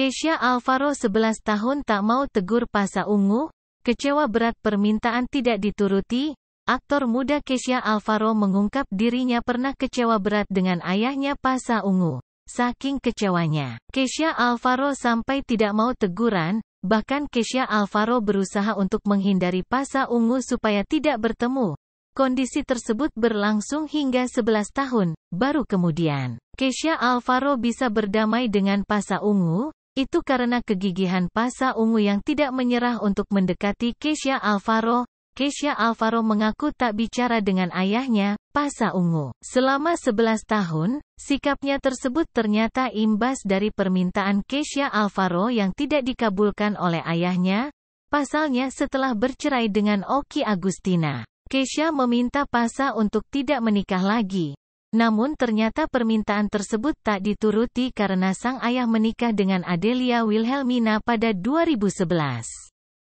Keisha Alvaro 11 tahun tak mau tegur Pasa Ungu, kecewa berat permintaan tidak dituruti, aktor muda Keisha Alvaro mengungkap dirinya pernah kecewa berat dengan ayahnya Pasa Ungu. Saking kecewanya, Keisha Alvaro sampai tidak mau teguran, bahkan Keisha Alvaro berusaha untuk menghindari Pasa Ungu supaya tidak bertemu. Kondisi tersebut berlangsung hingga 11 tahun, baru kemudian, Keisha Alvaro bisa berdamai dengan Pasa Ungu, itu karena kegigihan Pasa Ungu yang tidak menyerah untuk mendekati Keisha Alvaro. Keisha Alvaro mengaku tak bicara dengan ayahnya, Pasa Ungu. Selama 11 tahun, sikapnya tersebut ternyata imbas dari permintaan Keisha Alvaro yang tidak dikabulkan oleh ayahnya, pasalnya setelah bercerai dengan Oki Agustina. Keisha meminta Pasa untuk tidak menikah lagi, namun ternyata permintaan tersebut tak dituruti karena sang ayah menikah dengan Adelia Wilhelmina pada 2011.